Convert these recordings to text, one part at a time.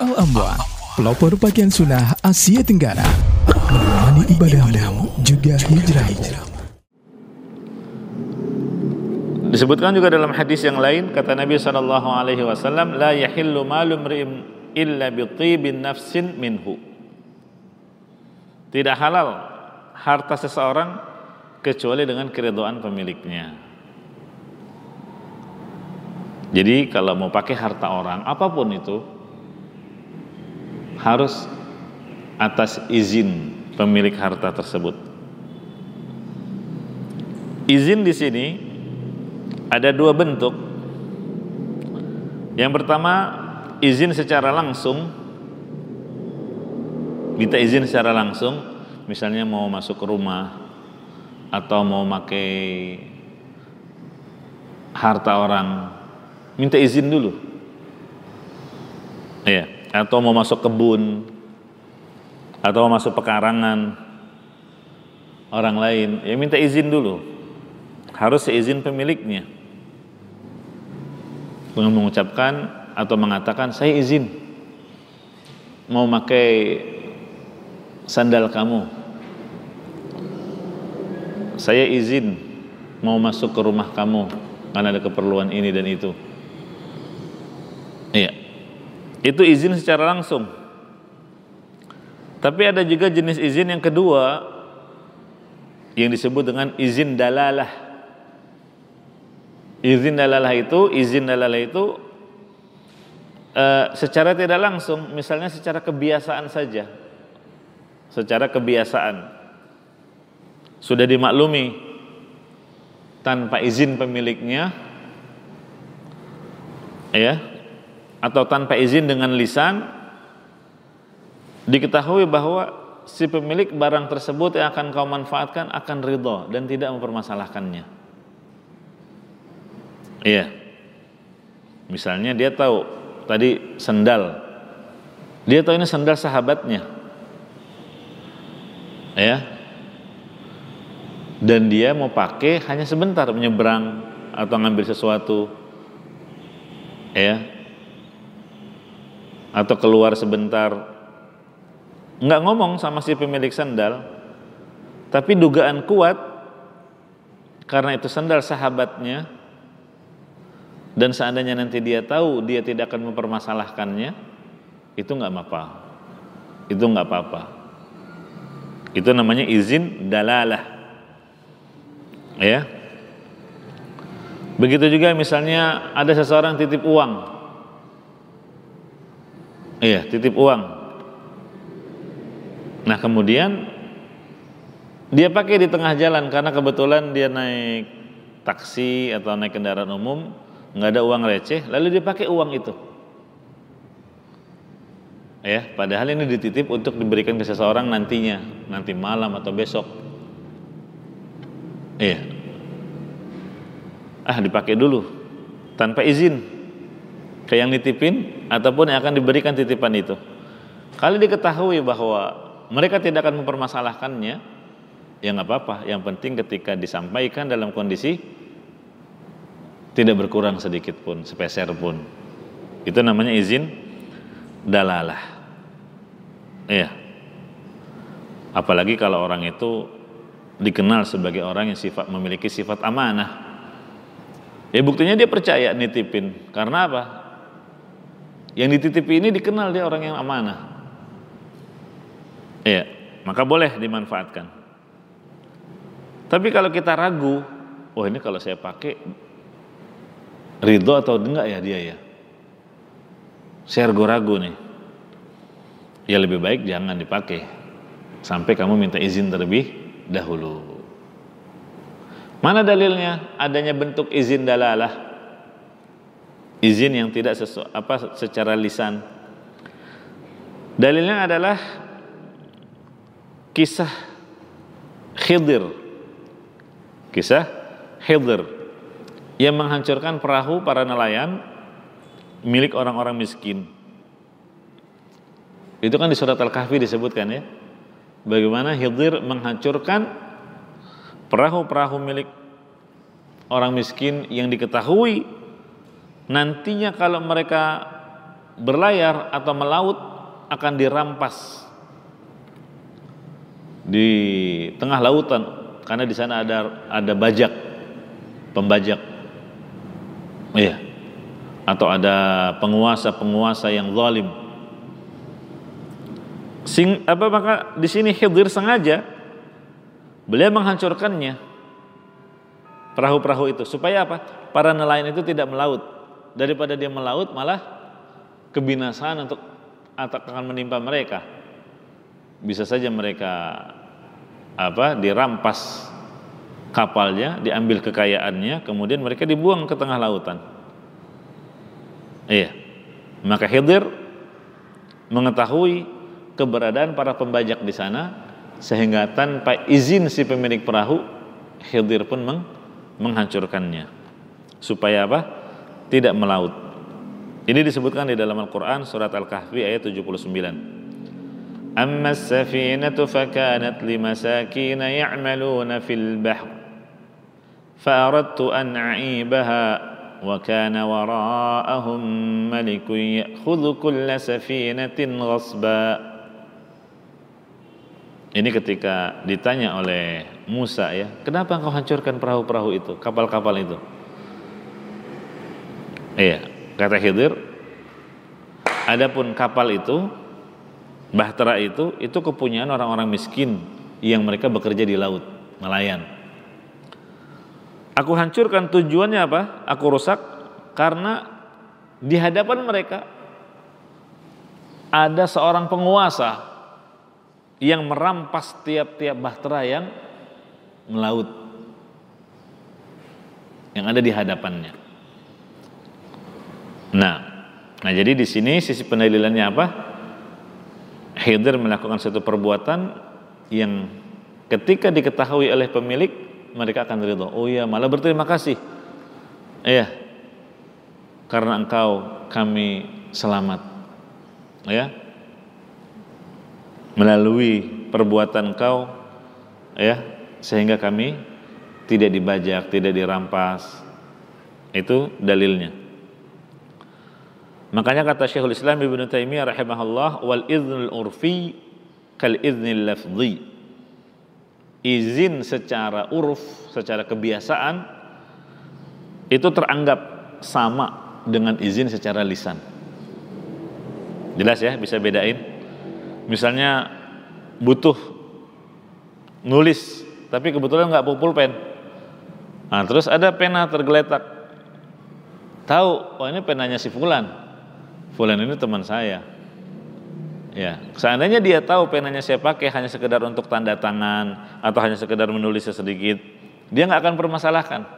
Al-Amwan, pelopor pakaian sunnah Asia Tenggara. Menemani ibadahmu juga hijrah. Disebutkan juga dalam hadis yang lain kata Nabi Shallallahu Alaihi Wasallam, لا يحل مال rim illa بطيب nafsin منه. Tidak halal harta seseorang kecuali dengan keridhaan pemiliknya. Jadi kalau mau pakai harta orang apapun itu harus atas izin pemilik harta tersebut. Izin di sini ada dua bentuk. Yang pertama, izin secara langsung. Minta izin secara langsung, misalnya mau masuk ke rumah atau mau pakai harta orang, minta izin dulu. Iya. Yeah atau mau masuk kebun atau mau masuk pekarangan orang lain ya minta izin dulu harus seizin pemiliknya dengan mengucapkan atau mengatakan saya izin mau pakai sandal kamu saya izin mau masuk ke rumah kamu karena ada keperluan ini dan itu iya itu izin secara langsung. Tapi ada juga jenis izin yang kedua yang disebut dengan izin dalalah. Izin dalalah itu, izin dalalah itu e, secara tidak langsung, misalnya secara kebiasaan saja. Secara kebiasaan. Sudah dimaklumi tanpa izin pemiliknya ya atau tanpa izin dengan lisan diketahui bahwa si pemilik barang tersebut yang akan kau manfaatkan akan ridho dan tidak mempermasalahkannya. Iya. Misalnya dia tahu tadi sendal. Dia tahu ini sendal sahabatnya. Ya. Dan dia mau pakai hanya sebentar menyeberang atau ngambil sesuatu. Ya, atau keluar sebentar nggak ngomong sama si pemilik sandal tapi dugaan kuat karena itu sandal sahabatnya dan seandainya nanti dia tahu dia tidak akan mempermasalahkannya itu nggak apa apa itu nggak apa-apa itu namanya izin dalalah ya begitu juga misalnya ada seseorang titip uang Iya, titip uang. Nah, kemudian dia pakai di tengah jalan karena kebetulan dia naik taksi atau naik kendaraan umum, nggak ada uang receh, lalu dia pakai uang itu. Ya, padahal ini dititip untuk diberikan ke seseorang nantinya, nanti malam atau besok. Iya. Ah, dipakai dulu tanpa izin ke yang nitipin ataupun yang akan diberikan titipan itu. Kali diketahui bahwa mereka tidak akan mempermasalahkannya, ya nggak apa-apa. Yang penting ketika disampaikan dalam kondisi tidak berkurang sedikit pun, sepeser pun. Itu namanya izin dalalah. Iya. Apalagi kalau orang itu dikenal sebagai orang yang sifat memiliki sifat amanah. Ya buktinya dia percaya nitipin. Karena apa? Yang dititipi ini dikenal dia orang yang amanah. Iya, maka boleh dimanfaatkan. Tapi kalau kita ragu, oh ini kalau saya pakai ridho atau enggak ya dia ya. Saya ragu-ragu nih. Ya lebih baik jangan dipakai sampai kamu minta izin terlebih dahulu. Mana dalilnya adanya bentuk izin dalalah? izin yang tidak sesu, apa secara lisan. Dalilnya adalah kisah Khidir. Kisah Khidir yang menghancurkan perahu para nelayan milik orang-orang miskin. Itu kan di surat Al-Kahfi disebutkan ya. Bagaimana Khidir menghancurkan perahu-perahu milik orang miskin yang diketahui nantinya kalau mereka berlayar atau melaut akan dirampas di tengah lautan karena di sana ada ada bajak pembajak iya atau ada penguasa-penguasa yang zalim sing apa maka di sini hadir sengaja beliau menghancurkannya perahu-perahu itu supaya apa para nelayan itu tidak melaut daripada dia melaut malah kebinasaan untuk akan menimpa mereka. Bisa saja mereka apa dirampas kapalnya, diambil kekayaannya, kemudian mereka dibuang ke tengah lautan. Iya. Maka Khidir mengetahui keberadaan para pembajak di sana sehingga tanpa izin si pemilik perahu Khidir pun meng menghancurkannya. Supaya apa? tidak melaut. Ini disebutkan di dalam Al-Qur'an surat Al-Kahfi ayat 79. أما السفينة فكانت لمساكين يعملون في البحر فأردت أن أعيبها وكان وراءهم ملك يأخذ كل سفينة غصبا Ini ketika ditanya oleh Musa ya, kenapa engkau hancurkan perahu-perahu itu, kapal-kapal itu? Iya, kata Khidir, adapun kapal itu, bahtera itu, itu kepunyaan orang-orang miskin yang mereka bekerja di laut, nelayan. Aku hancurkan tujuannya apa? Aku rusak karena di hadapan mereka ada seorang penguasa yang merampas tiap-tiap bahtera yang melaut yang ada di hadapannya. Nah, nah jadi di sini sisi pendalilannya apa? Hidir melakukan suatu perbuatan yang ketika diketahui oleh pemilik mereka akan ridho. Oh iya, malah berterima kasih. Iya. Karena engkau kami selamat. Ya. Melalui perbuatan kau ya, sehingga kami tidak dibajak, tidak dirampas. Itu dalilnya. Makanya kata Syekhul Islam Ibnu Taimiyah rahimahullah wal idznul urfi kal idznil lafzi. Izin secara uruf, secara kebiasaan itu teranggap sama dengan izin secara lisan. Jelas ya, bisa bedain. Misalnya butuh nulis, tapi kebetulan nggak bawa pulpen. Nah, terus ada pena tergeletak. Tahu, oh ini penanya si Fulan Fulan ini teman saya. Ya, seandainya dia tahu penanya saya pakai hanya sekedar untuk tanda tangan atau hanya sekedar menulis sedikit, dia nggak akan permasalahkan.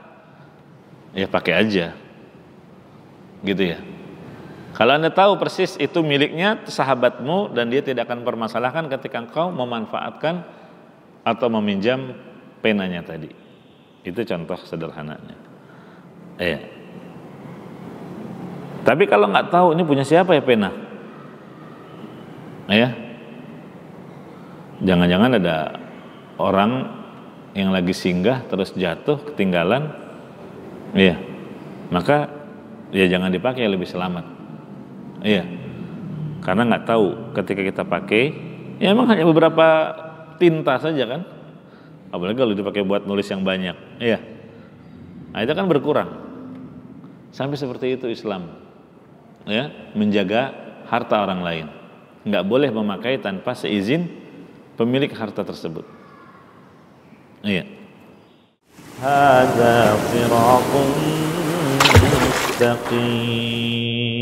Ya pakai aja, gitu ya. Kalau anda tahu persis itu miliknya sahabatmu dan dia tidak akan permasalahkan ketika kau memanfaatkan atau meminjam penanya tadi. Itu contoh sederhananya. Eh, tapi kalau nggak tahu ini punya siapa ya pena? Ya, jangan-jangan ada orang yang lagi singgah terus jatuh ketinggalan, iya. Maka ya jangan dipakai lebih selamat, iya. Karena nggak tahu ketika kita pakai, ya emang hanya beberapa tinta saja kan. Apalagi kalau dipakai buat nulis yang banyak, iya. Nah, itu kan berkurang. Sampai seperti itu Islam ya, menjaga harta orang lain. Nggak boleh memakai tanpa seizin pemilik harta tersebut. Iya. صراط مستقيم